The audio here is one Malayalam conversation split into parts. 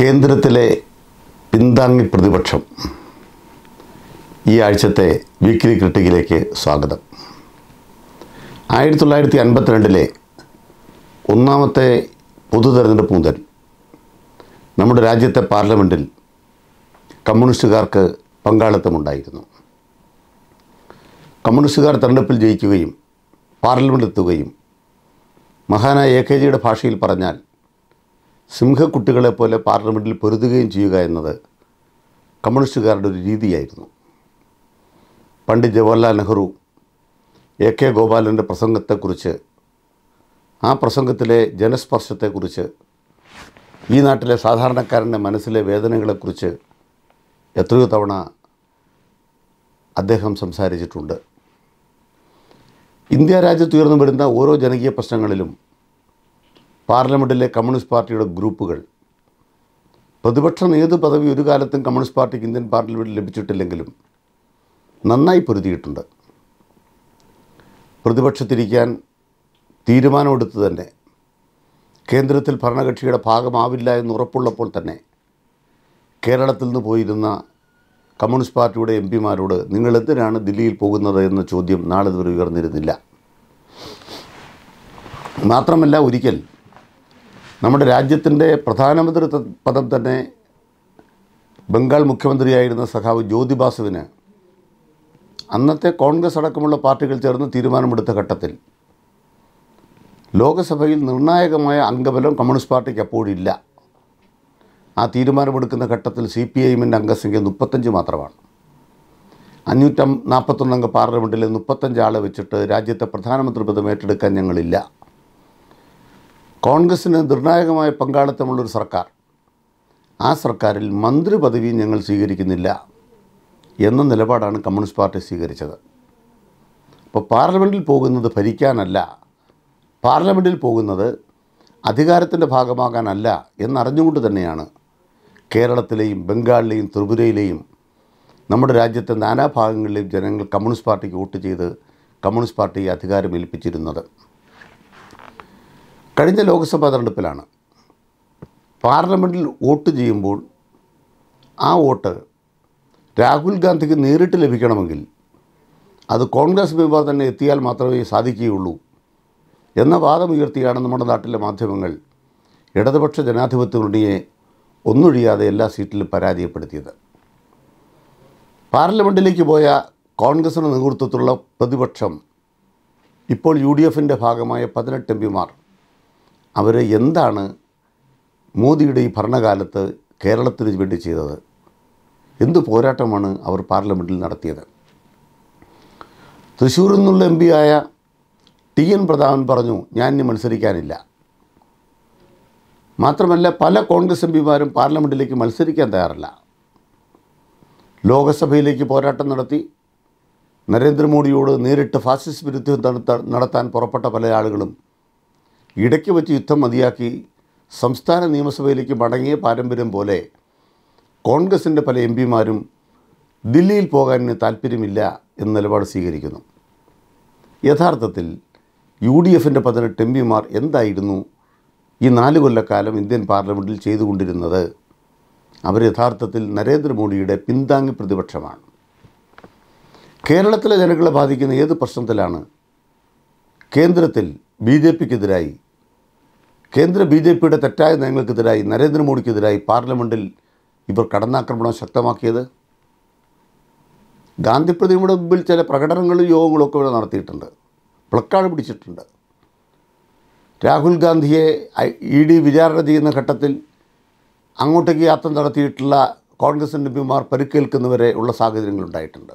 കേന്ദ്രത്തിലെ പിന്താങ്ങി പ്രതിപക്ഷം ഈ ആഴ്ചത്തെ വീക്കിലി ക്രിട്ടിക്കിലേക്ക് സ്വാഗതം ആയിരത്തി തൊള്ളായിരത്തി അൻപത്തിരണ്ടിലെ ഒന്നാമത്തെ പൊതു തെരഞ്ഞെടുപ്പ് മുതൽ നമ്മുടെ രാജ്യത്തെ പാർലമെൻറ്റിൽ കമ്മ്യൂണിസ്റ്റുകാർക്ക് പങ്കാളിത്തമുണ്ടായിരുന്നു കമ്മ്യൂണിസ്റ്റുകാർ തെരഞ്ഞെടുപ്പിൽ ജയിക്കുകയും പാർലമെൻറ്റിലെത്തുകയും മഹാനായ എ കെ ജിയുടെ ഭാഷയിൽ പറഞ്ഞാൽ പോലെ പാർലമെൻറ്റിൽ പൊരുതുകയും ചെയ്യുക എന്നത് കമ്മ്യൂണിസ്റ്റുകാരുടെ ഒരു രീതിയായിരുന്നു പണ്ഡിറ്റ് ജവഹർലാൽ നെഹ്റു എ കെ ഗോപാലൻ്റെ പ്രസംഗത്തെക്കുറിച്ച് ആ പ്രസംഗത്തിലെ ജനസ്പർശത്തെക്കുറിച്ച് ഈ നാട്ടിലെ സാധാരണക്കാരൻ്റെ മനസ്സിലെ വേദനകളെക്കുറിച്ച് എത്രയോ തവണ അദ്ദേഹം സംസാരിച്ചിട്ടുണ്ട് ഇന്ത്യ രാജ്യത്തുയർന്നു വരുന്ന ഓരോ ജനകീയ പ്രശ്നങ്ങളിലും പാർലമെൻറ്റിലെ കമ്മ്യൂണിസ്റ്റ് പാർട്ടിയുടെ ഗ്രൂപ്പുകൾ പ്രതിപക്ഷം ഏത് പദവി ഒരു കാലത്തും കമ്മ്യൂണിസ്റ്റ് പാർട്ടിക്ക് ഇന്ത്യൻ പാർലമെൻറ്റിൽ ലഭിച്ചിട്ടില്ലെങ്കിലും നന്നായി പൊരുതിയിട്ടുണ്ട് പ്രതിപക്ഷത്തിരിക്കാൻ തീരുമാനമെടുത്ത് തന്നെ കേന്ദ്രത്തിൽ ഭരണകക്ഷിയുടെ ഭാഗമാവില്ല എന്ന് ഉറപ്പുള്ളപ്പോൾ തന്നെ കേരളത്തിൽ നിന്ന് പോയിരുന്ന കമ്മ്യൂണിസ്റ്റ് പാർട്ടിയുടെ എം പിമാരോട് നിങ്ങൾ എന്തിനാണ് ദില്ലിയിൽ പോകുന്നത് എന്ന ചോദ്യം നാളെ ഇതുവരെ ഉയർന്നിരുന്നില്ല മാത്രമല്ല ഒരിക്കൽ നമ്മുടെ രാജ്യത്തിൻ്റെ പ്രധാനമന്ത്രി പദം തന്നെ ബംഗാൾ മുഖ്യമന്ത്രിയായിരുന്ന സഖാവ് ജ്യോതിബാസുവിന് അന്നത്തെ കോൺഗ്രസ് അടക്കമുള്ള പാർട്ടികൾ ചേർന്ന് തീരുമാനമെടുത്ത ഘട്ടത്തിൽ ലോകസഭയിൽ നിർണായകമായ അംഗബലം കമ്മ്യൂണിസ്റ്റ് പാർട്ടിക്ക് അപ്പോഴില്ല ആ തീരുമാനമെടുക്കുന്ന ഘട്ടത്തിൽ സി പി ഐഎമ്മിൻ്റെ അംഗസംഖ്യ മുപ്പത്തഞ്ച് മാത്രമാണ് അഞ്ഞൂറ്റം നാൽപ്പത്തൊന്നംഗ പാർലമെൻറ്റിൽ മുപ്പത്തഞ്ച് ആളെ വെച്ചിട്ട് രാജ്യത്തെ പ്രധാനമന്ത്രി പദം ഏറ്റെടുക്കാൻ ഞങ്ങളില്ല കോൺഗ്രസ്സിന് നിർണായകമായ പങ്കാളിത്തമുള്ളൊരു സർക്കാർ ആ സർക്കാരിൽ മന്ത്രി പദവി ഞങ്ങൾ സ്വീകരിക്കുന്നില്ല എന്ന നിലപാടാണ് കമ്മ്യൂണിസ്റ്റ് പാർട്ടി സ്വീകരിച്ചത് അപ്പോൾ പാർലമെൻറ്റിൽ പോകുന്നത് ഭരിക്കാനല്ല പാർലമെൻറ്റിൽ പോകുന്നത് അധികാരത്തിൻ്റെ ഭാഗമാകാനല്ല എന്നറിഞ്ഞുകൊണ്ട് തന്നെയാണ് കേരളത്തിലെയും ബംഗാളിലെയും ത്രിപുരയിലെയും നമ്മുടെ രാജ്യത്തെ നാനാഭാഗങ്ങളിലെയും ജനങ്ങൾ കമ്മ്യൂണിസ്റ്റ് പാർട്ടിക്ക് വോട്ട് ചെയ്ത് കമ്മ്യൂണിസ്റ്റ് പാർട്ടിയെ അധികാരമേൽപ്പിച്ചിരുന്നത് കഴിഞ്ഞ ലോക്സഭാ തെരഞ്ഞെടുപ്പിലാണ് പാർലമെൻറ്റിൽ വോട്ട് ചെയ്യുമ്പോൾ ആ വോട്ട് രാഹുൽ ഗാന്ധിക്ക് നേരിട്ട് ലഭിക്കണമെങ്കിൽ അത് കോൺഗ്രസ് വിഭാഗം തന്നെ എത്തിയാൽ മാത്രമേ സാധിക്കുകയുള്ളൂ എന്ന വാദമുയർത്തിയാണ് നമ്മുടെ നാട്ടിലെ മാധ്യമങ്ങൾ ഇടതുപക്ഷ ജനാധിപത്യ ഒന്നൊഴിയാതെ എല്ലാ സീറ്റിലും പരാജയപ്പെടുത്തിയത് പാർലമെൻറ്റിലേക്ക് പോയ കോൺഗ്രസിന് നേതൃത്വത്തിലുള്ള പ്രതിപക്ഷം ഇപ്പോൾ യു ഡി എഫിൻ്റെ ഭാഗമായ പതിനെട്ട് എം പിമാർ അവർ എന്താണ് മോദിയുടെ ഈ ഭരണകാലത്ത് കേരളത്തിന് വേണ്ടി ചെയ്തത് എന്ത് പോരാട്ടമാണ് അവർ പാർലമെൻറ്റിൽ നടത്തിയത് തൃശ്ശൂരിൽ നിന്നുള്ള എം ആയ ടി എൻ പ്രതാപൻ പറഞ്ഞു ഞാൻ ഇനി മത്സരിക്കാനില്ല മാത്രമല്ല പല കോൺഗ്രസ് എം പിമാരും പാർലമെൻറ്റിലേക്ക് മത്സരിക്കാൻ തയ്യാറല്ല ലോകസഭയിലേക്ക് പോരാട്ടം നടത്തി നരേന്ദ്രമോദിയോട് നേരിട്ട് ഫാസിസ്റ്റ് വിരുദ്ധം നടത്താൻ പുറപ്പെട്ട പല ആളുകളും ഇടയ്ക്ക് വെച്ച് യുദ്ധം മതിയാക്കി സംസ്ഥാന നിയമസഭയിലേക്ക് മടങ്ങിയ പാരമ്പര്യം പോലെ കോൺഗ്രസിൻ്റെ പല എം പിമാരും ദില്ലിയിൽ പോകാനിന് താല്പര്യമില്ല എന്ന നിലപാട് സ്വീകരിക്കുന്നു യഥാർത്ഥത്തിൽ യു ഡി എഫിൻ്റെ പതിനെട്ട് എം പിമാർ എന്തായിരുന്നു ഈ നാല് കൊല്ലക്കാലം ഇന്ത്യൻ പാർലമെൻറ്റിൽ ചെയ്തുകൊണ്ടിരുന്നത് അവർ യഥാർത്ഥത്തിൽ നരേന്ദ്രമോദിയുടെ പിന്താങ്ങി പ്രതിപക്ഷമാണ് കേരളത്തിലെ ജനങ്ങളെ ബാധിക്കുന്ന ഏത് പ്രശ്നത്തിലാണ് കേന്ദ്രത്തിൽ ബി ജെ പിക്കെതിരായി കേന്ദ്ര ബി ജെ പിയുടെ തെറ്റായ നയങ്ങൾക്കെതിരായി നരേന്ദ്രമോദിക്കെതിരായി പാർലമെൻറ്റിൽ ഇവർ കടന്നാക്രമണം ശക്തമാക്കിയത് ഗാന്ധി പ്രതിമയുടെ മുമ്പിൽ ചില പ്രകടനങ്ങളും യോഗങ്ങളും ഒക്കെ ഇവിടെ നടത്തിയിട്ടുണ്ട് പ്ലക്കാട് പിടിച്ചിട്ടുണ്ട് രാഹുൽ ഗാന്ധിയെ ഇ ഡി വിചാരണ ചെയ്യുന്ന ഘട്ടത്തിൽ അങ്ങോട്ടേക്ക് യാത്ര നടത്തിയിട്ടുള്ള കോൺഗ്രസ് എം പിമാർ പരിക്കേൽക്കുന്നവരെ ഉള്ള സാഹചര്യങ്ങളുണ്ടായിട്ടുണ്ട്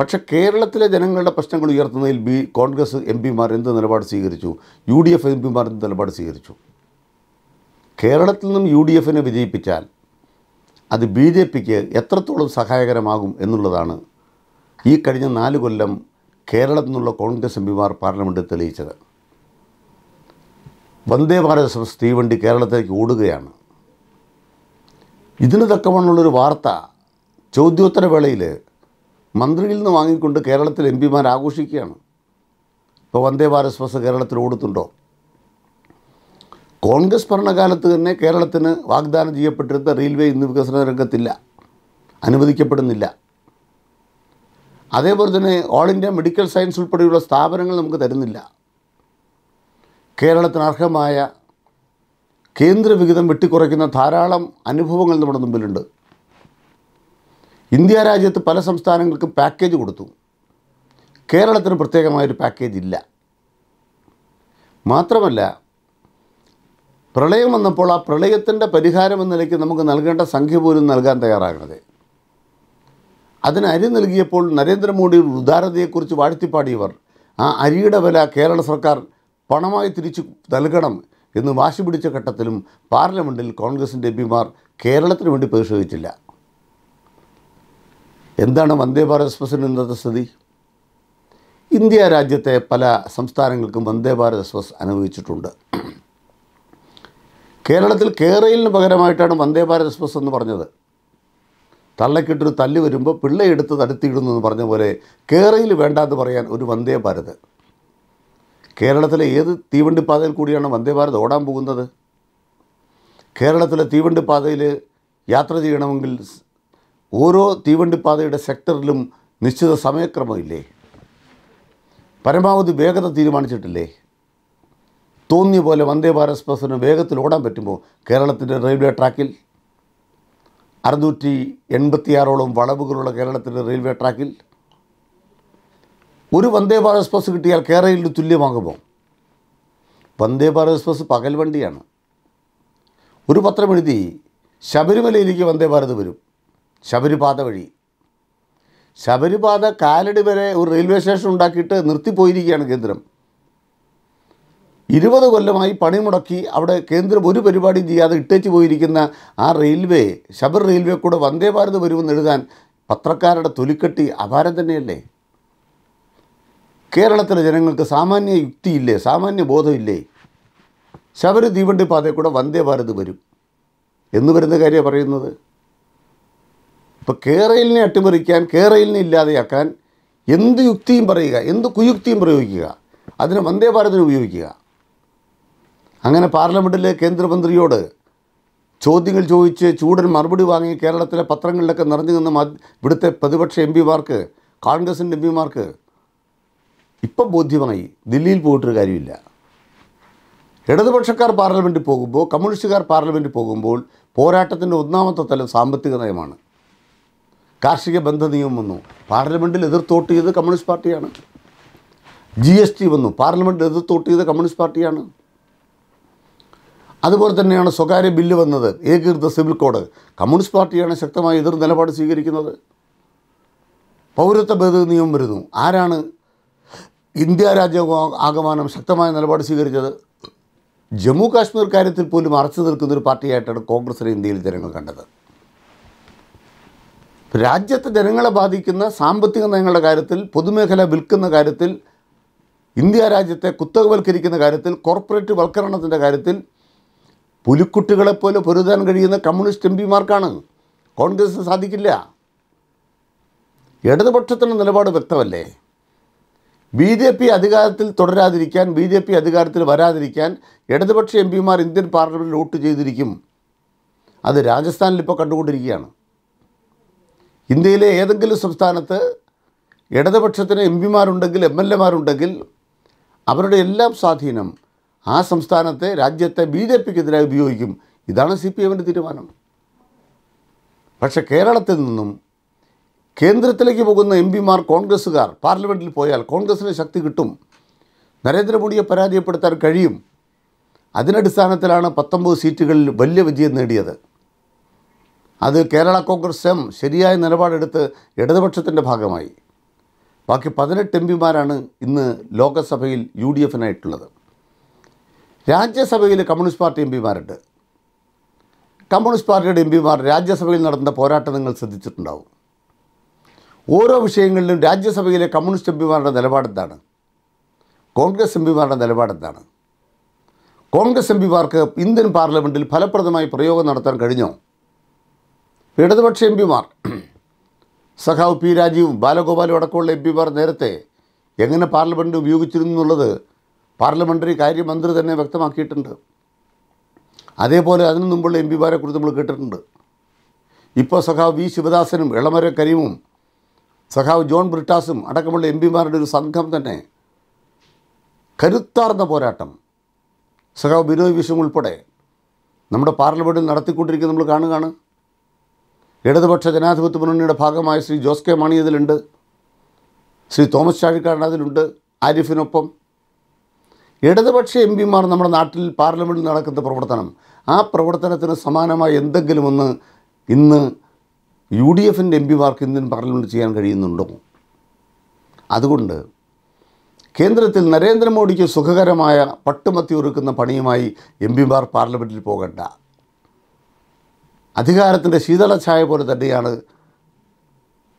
പക്ഷേ കേരളത്തിലെ ജനങ്ങളുടെ പ്രശ്നങ്ങൾ ഉയർത്തുന്നതിൽ ബി കോൺഗ്രസ് എം പിമാർ എന്ത് നിലപാട് സ്വീകരിച്ചു യു ഡി എഫ് എം പിമാർ എന്ത് നിലപാട് സ്വീകരിച്ചു കേരളത്തിൽ നിന്നും യു ഡി എഫിനെ വിജയിപ്പിച്ചാൽ അത് ബി ജെ പിക്ക് എത്രത്തോളം സഹായകരമാകും എന്നുള്ളതാണ് ഈ കഴിഞ്ഞ നാല് കൊല്ലം കേരളത്തിൽ നിന്നുള്ള കോൺഗ്രസ് എം പിമാർ പാർലമെൻറ്റിൽ തെളിയിച്ചത് വന്ദേ ഭാരത് എക്സ്പ്രസ് തീവണ്ടി കേരളത്തിലേക്ക് ഓടുകയാണ് ഇതിന് തക്കവണ്ണുള്ളൊരു വാർത്ത ചോദ്യോത്തരവേളയിൽ മന്ത്രിയിൽ നിന്ന് വാങ്ങിക്കൊണ്ട് കേരളത്തിൽ എം പിമാർ ആഘോഷിക്കുകയാണ് ഇപ്പോൾ വന്ദേ ഭാരത് ബസ് കേരളത്തിൽ ഓടുത്തുണ്ടോ കോൺഗ്രസ് ഭരണകാലത്ത് തന്നെ കേരളത്തിന് വാഗ്ദാനം ചെയ്യപ്പെട്ടിരുന്ന റെയിൽവേ ഇന്ന് വികസന രംഗത്തില്ല അനുവദിക്കപ്പെടുന്നില്ല അതേപോലെ തന്നെ ഓൾ ഇന്ത്യ മെഡിക്കൽ സയൻസ് ഉൾപ്പെടെയുള്ള സ്ഥാപനങ്ങൾ നമുക്ക് തരുന്നില്ല കേരളത്തിന് അർഹമായ കേന്ദ്ര വിഹിതം വെട്ടിക്കുറയ്ക്കുന്ന ധാരാളം അനുഭവങ്ങൾ നമ്മുടെ മുമ്പിലുണ്ട് ഇന്ത്യ രാജ്യത്ത് പല സംസ്ഥാനങ്ങൾക്കും പാക്കേജ് കൊടുത്തു കേരളത്തിന് പ്രത്യേകമായൊരു പാക്കേജ് ഇല്ല മാത്രമല്ല പ്രളയം വന്നപ്പോൾ ആ പ്രളയത്തിൻ്റെ പരിഹാരം എന്ന നിലയ്ക്ക് നമുക്ക് നൽകേണ്ട സംഖ്യ പോലും നൽകാൻ തയ്യാറാകണത് അതിന് അരി നൽകിയപ്പോൾ നരേന്ദ്രമോദിയുടെ ഉദാരതയെക്കുറിച്ച് വാഴ്ത്തിപ്പാടിയവർ ആ അരിയുടെ വില കേരള സർക്കാർ പണമായി തിരിച്ചു നൽകണം എന്ന് വാശി പിടിച്ച ഘട്ടത്തിലും പാർലമെൻറ്റിൽ കോൺഗ്രസിൻ്റെ എം പിമാർ കേരളത്തിന് വേണ്ടി പ്രതിഷേധിച്ചില്ല എന്താണ് വന്ദേ ഭാരത് എക്സ്പ്രസ്സിൻ്റെ ഇന്നത്തെ സ്ഥിതി ഇന്ത്യ രാജ്യത്തെ പല സംസ്ഥാനങ്ങൾക്കും വന്ദേ ഭാരത് എക്സ്പ്രസ് അനുഭവിച്ചിട്ടുണ്ട് കേരളത്തിൽ കേരയിലിന് പകരമായിട്ടാണ് വന്ദേ ഭാരത് എക്സ്പ്രസ് എന്ന് പറഞ്ഞത് തള്ളക്കിട്ടൊരു തല്ല് വരുമ്പോൾ പിള്ളയെടുത്ത് തടുത്തിയിടുന്നു എന്ന് പറഞ്ഞ പോലെ കേരയിൽ വേണ്ടാന്ന് പറയാൻ ഒരു വന്ദേ ഭാരത് കേരളത്തിലെ ഏത് തീവണ്ടിപ്പാതയിൽ കൂടിയാണ് വന്ദേ ഭാരത് ഓടാൻ പോകുന്നത് കേരളത്തിലെ തീവണ്ടിപ്പാതയിൽ യാത്ര ചെയ്യണമെങ്കിൽ ഓരോ തീവണ്ടിപ്പാതയുടെ സെക്ടറിലും നിശ്ചിത സമയക്രമമില്ലേ പരമാവധി വേഗത തീരുമാനിച്ചിട്ടില്ലേ തോന്നിയ പോലെ വന്ദേ ഭാരത് എക്സ്പ്രസ്സിന് വേഗത്തിൽ ഓടാൻ പറ്റുമോ കേരളത്തിൻ്റെ റെയിൽവേ ട്രാക്കിൽ അറുന്നൂറ്റി എൺപത്തിയാറോളം വളവുകളുള്ള കേരളത്തിൻ്റെ റെയിൽവേ ട്രാക്കിൽ ഒരു വന്ദേ ഭാരത് എക്സ്പ്രസ് കിട്ടിയാൽ കേരളയിൽ തുല്യമാകുമോ വന്ദേ ഭാരത് എക്സ്പ്രസ് പകൽ വണ്ടിയാണ് ഒരു പത്രമെഴുതി ശബരിമലയിലേക്ക് വന്ദേ ഭാരത് വരും ശബരിപാത വഴി ശബരിപാത കാലടി വരെ ഒരു റെയിൽവേ സ്റ്റേഷൻ ഉണ്ടാക്കിയിട്ട് നിർത്തിപ്പോയിരിക്കുകയാണ് കേന്ദ്രം ഇരുപത് കൊല്ലമായി പണിമുടക്കി അവിടെ കേന്ദ്രം ഒരു പരിപാടിയും ചെയ്യാതെ ഇട്ടേച്ച് പോയിരിക്കുന്ന ആ റെയിൽവേ ശബർ റെയിൽവേ കൂടെ വന്ദേ ഭാരത് വരുമെന്ന് എഴുതാൻ പത്രക്കാരുടെ തൊലിക്കെട്ടി അപാരം തന്നെയല്ലേ കേരളത്തിലെ ജനങ്ങൾക്ക് സാമാന്യ യുക്തിയില്ലേ സാമാന്യ ബോധമില്ലേ ശബരി തീവണ്ടി പാതയിൽ കൂടെ വന്ദേ ഭാരത് വരും എന്ന് വരുന്ന കാര്യമാണ് പറയുന്നത് ഇപ്പോൾ കേരളിനെ അട്ടിമറിക്കാൻ കേരളിനെ ഇല്ലാതെയാക്കാൻ എന്ത് യുക്തിയും പറയുക എന്ത് കുയുക്തിയും പ്രയോഗിക്കുക അതിന് വന്ദേ ഭാരതിന് ഉപയോഗിക്കുക അങ്ങനെ പാർലമെൻറ്റിലെ കേന്ദ്രമന്ത്രിയോട് ചോദ്യങ്ങൾ ചോദിച്ച് ചൂടൻ മറുപടി വാങ്ങി കേരളത്തിലെ പത്രങ്ങളിലൊക്കെ നിറഞ്ഞു നിന്ന് ഇവിടുത്തെ പ്രതിപക്ഷ എം പിമാർക്ക് കോൺഗ്രസിൻ്റെ എം പിമാർക്ക് ഇപ്പം ബോധ്യമായി ദില്ലിയിൽ പോയിട്ടൊരു കാര്യമില്ല ഇടതുപക്ഷക്കാർ പാർലമെൻറ്റിൽ പോകുമ്പോൾ കമ്മ്യൂണിസ്റ്റുകാർ പാർലമെൻറ്റിൽ പോകുമ്പോൾ പോരാട്ടത്തിൻ്റെ ഒന്നാമത്തെ തലം സാമ്പത്തിക നയമാണ് കാർഷിക ബന്ധ നിയമം വന്നു പാർലമെൻറ്റിൽ എതിർത്തോട്ട് ചെയ്ത് കമ്മ്യൂണിസ്റ്റ് പാർട്ടിയാണ് ജി എസ് ടി വന്നു പാർലമെൻറ്റിൽ എതിർത്തോട്ട് ചെയ്ത് കമ്മ്യൂണിസ്റ്റ് പാർട്ടിയാണ് അതുപോലെ തന്നെയാണ് സ്വകാര്യ ബില്ല് വന്നത് ഏകീകൃത സിവിൽ കോഡ് കമ്മ്യൂണിസ്റ്റ് പാർട്ടിയാണ് ശക്തമായ എതിർ നിലപാട് സ്വീകരിക്കുന്നത് പൗരത്വ ഭേദഗതി നിയമം വരുന്നു ആരാണ് ഇന്ത്യ രാജ്യ ആഗമാനം ശക്തമായ നിലപാട് സ്വീകരിച്ചത് ജമ്മു കാശ്മീർ കാര്യത്തിൽ പോലും അറച്ചു നിൽക്കുന്നൊരു പാർട്ടിയായിട്ടാണ് കോൺഗ്രസിനെ ഇന്ത്യയിൽ ജനങ്ങൾ കണ്ടത് രാജ്യത്തെ ജനങ്ങളെ ബാധിക്കുന്ന സാമ്പത്തിക നയങ്ങളുടെ കാര്യത്തിൽ പൊതുമേഖല വിൽക്കുന്ന കാര്യത്തിൽ ഇന്ത്യ രാജ്യത്തെ കുത്തകവൽക്കരിക്കുന്ന കാര്യത്തിൽ കോർപ്പറേറ്റ് വൽക്കരണത്തിൻ്റെ കാര്യത്തിൽ പുലിക്കുട്ടികളെപ്പോലെ പൊരുതാൻ കഴിയുന്ന കമ്മ്യൂണിസ്റ്റ് എം പിമാർക്കാണ് കോൺഗ്രസ് സാധിക്കില്ല ഇടതുപക്ഷത്തിൻ്റെ നിലപാട് വ്യക്തമല്ലേ ബി ജെ പി അധികാരത്തിൽ തുടരാതിരിക്കാൻ ബി ജെ പി അധികാരത്തിൽ വരാതിരിക്കാൻ ഇടതുപക്ഷ എം പിമാർ ഇന്ത്യൻ പാർലമെൻറ്റിൽ വോട്ട് ചെയ്തിരിക്കും അത് രാജസ്ഥാനിൽ ഇപ്പോൾ കണ്ടുകൊണ്ടിരിക്കുകയാണ് ഇന്ത്യയിലെ ഏതെങ്കിലും സംസ്ഥാനത്ത് ഇടതുപക്ഷത്തിന് എം പിമാരുണ്ടെങ്കിൽ എം എൽ മാരുണ്ടെങ്കിൽ അവരുടെ എല്ലാം സ്വാധീനം ആ സംസ്ഥാനത്തെ രാജ്യത്തെ ബി ജെ പിക്കെതിരായി ഉപയോഗിക്കും ഇതാണ് സി പി എമ്മിൻ്റെ തീരുമാനം പക്ഷേ കേരളത്തിൽ നിന്നും കേന്ദ്രത്തിലേക്ക് പോകുന്ന എം പിമാർ കോൺഗ്രസ്സുകാർ പാർലമെൻറ്റിൽ പോയാൽ കോൺഗ്രസ്സിന് ശക്തി കിട്ടും നരേന്ദ്രമോദിയെ പരാജയപ്പെടുത്താൻ കഴിയും അതിനടിസ്ഥാനത്തിലാണ് പത്തൊമ്പത് സീറ്റുകളിൽ വലിയ വിജയം നേടിയത് അത് കേരള കോൺഗ്രസ് എം ശരിയായ നിലപാടെടുത്ത് ഇടതുപക്ഷത്തിൻ്റെ ഭാഗമായി ബാക്കി പതിനെട്ട് എം പിമാരാണ് ഇന്ന് ലോക്സഭയിൽ യു ഡി എഫിനായിട്ടുള്ളത് രാജ്യസഭയിൽ കമ്മ്യൂണിസ്റ്റ് പാർട്ടി എം പിമാരുണ്ട് കമ്മ്യൂണിസ്റ്റ് പാർട്ടിയുടെ എം പിമാർ രാജ്യസഭയിൽ നടന്ന പോരാട്ടം നിങ്ങൾ ശ്രദ്ധിച്ചിട്ടുണ്ടാവും ഓരോ വിഷയങ്ങളിലും രാജ്യസഭയിലെ കമ്മ്യൂണിസ്റ്റ് എം പിമാരുടെ നിലപാടെന്താണ് കോൺഗ്രസ് എം പിമാരുടെ നിലപാടെന്താണ് കോൺഗ്രസ് എം പിമാർക്ക് ഇന്ത്യൻ പാർലമെൻറ്റിൽ ഫലപ്രദമായി പ്രയോഗം നടത്താൻ കഴിഞ്ഞോ ഇടതുപക്ഷ എം പിമാർ സഖാവ് പി രാജീവും ബാലഗോപാലും അടക്കമുള്ള എം പിമാർ നേരത്തെ എങ്ങനെ പാർലമെൻറ്റ് ഉപയോഗിച്ചിരുന്നു എന്നുള്ളത് പാർലമെൻ്ററി കാര്യമന്ത്രി തന്നെ വ്യക്തമാക്കിയിട്ടുണ്ട് അതേപോലെ അതിനു മുമ്പുള്ള എം കുറിച്ച് നമ്മൾ കേട്ടിട്ടുണ്ട് ഇപ്പോൾ സഖാവ് വി ശിവദാസനും ഇളമര കരീമും സഖാവ് ജോൺ ബ്രിട്ടാസും അടക്കമുള്ള എം പിമാരുടെ ഒരു സംഘം തന്നെ കരുത്താർന്ന പോരാട്ടം സഖാവ് ബിനോയ് വിശ്വം ഉൾപ്പെടെ നമ്മുടെ പാർലമെൻറ്റിൽ നടത്തിക്കൊണ്ടിരിക്കുന്നത് നമ്മൾ കാണുകയാണ് ഇടതുപക്ഷ ജനാധിപത്യ മുന്നണിയുടെ ഭാഗമായ ശ്രീ ജോസ് കെ മാണി ഇതിലുണ്ട് ശ്രീ തോമസ് ചാഴിക്കാടൻ അതിലുണ്ട് ആരിഫിനൊപ്പം ഇടതുപക്ഷ എം പിമാർ നമ്മുടെ നാട്ടിൽ പാർലമെൻറ്റിൽ നടക്കുന്ന പ്രവർത്തനം ആ പ്രവർത്തനത്തിന് സമാനമായ എന്തെങ്കിലുമൊന്ന് ഇന്ന് യു ഡി എഫിൻ്റെ എം പിമാർക്ക് ഇന്ത്യൻ പാർലമെൻറ്റ് ചെയ്യാൻ കഴിയുന്നുണ്ടോ അതുകൊണ്ട് കേന്ദ്രത്തിൽ നരേന്ദ്രമോദിക്ക് സുഖകരമായ പട്ടുമത്തി ഒരുക്കുന്ന പണിയുമായി എം പിമാർ പാർലമെൻറ്റിൽ പോകണ്ട അധികാരത്തിൻ്റെ ശീതള ഛായ പോലെ തന്നെയാണ്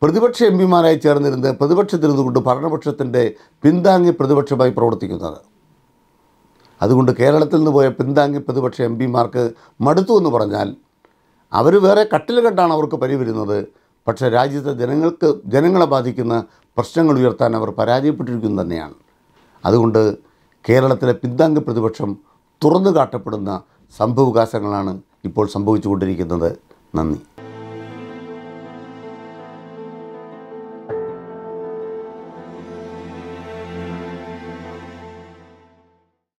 പ്രതിപക്ഷ എം പിമാരായി ചേർന്നിരുന്ന് പ്രതിപക്ഷത്തിരുന്നുകൊണ്ട് ഭരണപക്ഷത്തിൻ്റെ പിന്താങ്ങി പ്രതിപക്ഷമായി പ്രവർത്തിക്കുന്നത് അതുകൊണ്ട് കേരളത്തിൽ നിന്ന് പോയ പിന്താങ്ങി പ്രതിപക്ഷ എം പിമാർക്ക് മടുത്തു എന്ന് പറഞ്ഞാൽ അവർ വേറെ കട്ടിൽ കണ്ടാണ് അവർക്ക് പരിവരുന്നത് പക്ഷേ രാജ്യത്തെ ജനങ്ങൾക്ക് ജനങ്ങളെ ബാധിക്കുന്ന പ്രശ്നങ്ങൾ ഉയർത്താൻ അവർ പരാജയപ്പെട്ടിരിക്കുന്നു തന്നെയാണ് അതുകൊണ്ട് കേരളത്തിലെ പിന്താങ്ങി പ്രതിപക്ഷം തുറന്നു കാട്ടപ്പെടുന്ന സംഭവവികാസങ്ങളാണ് ഇപ്പോൾ സംഭവിച്ചുകൊണ്ടിരിക്കുന്നത് നന്ദി